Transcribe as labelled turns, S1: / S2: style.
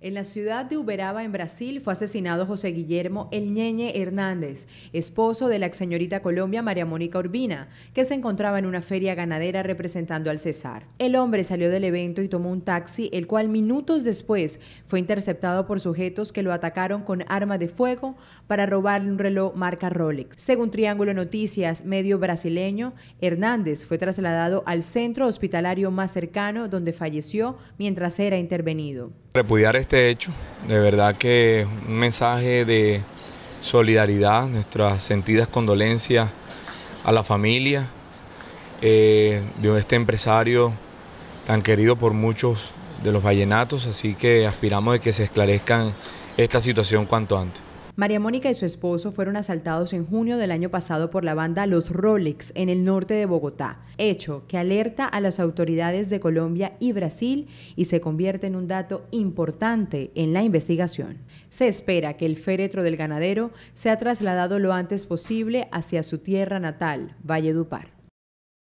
S1: En la ciudad de Uberaba, en Brasil, fue asesinado José Guillermo El Ñeñe Hernández, esposo de la ex señorita Colombia María Mónica Urbina, que se encontraba en una feria ganadera representando al César. El hombre salió del evento y tomó un taxi, el cual minutos después fue interceptado por sujetos que lo atacaron con arma de fuego para robarle un reloj marca Rolex. Según Triángulo Noticias, medio brasileño, Hernández fue trasladado al centro hospitalario más cercano donde falleció mientras era intervenido
S2: este hecho. De verdad que un mensaje de solidaridad, nuestras sentidas condolencias a la familia eh, de este empresario tan querido por muchos de los vallenatos, así que aspiramos a que se esclarezcan esta situación cuanto antes.
S1: María Mónica y su esposo fueron asaltados en junio del año pasado por la banda Los Rolex en el norte de Bogotá, hecho que alerta a las autoridades de Colombia y Brasil y se convierte en un dato importante en la investigación. Se espera que el féretro del ganadero sea trasladado lo antes posible hacia su tierra natal, Valledupar.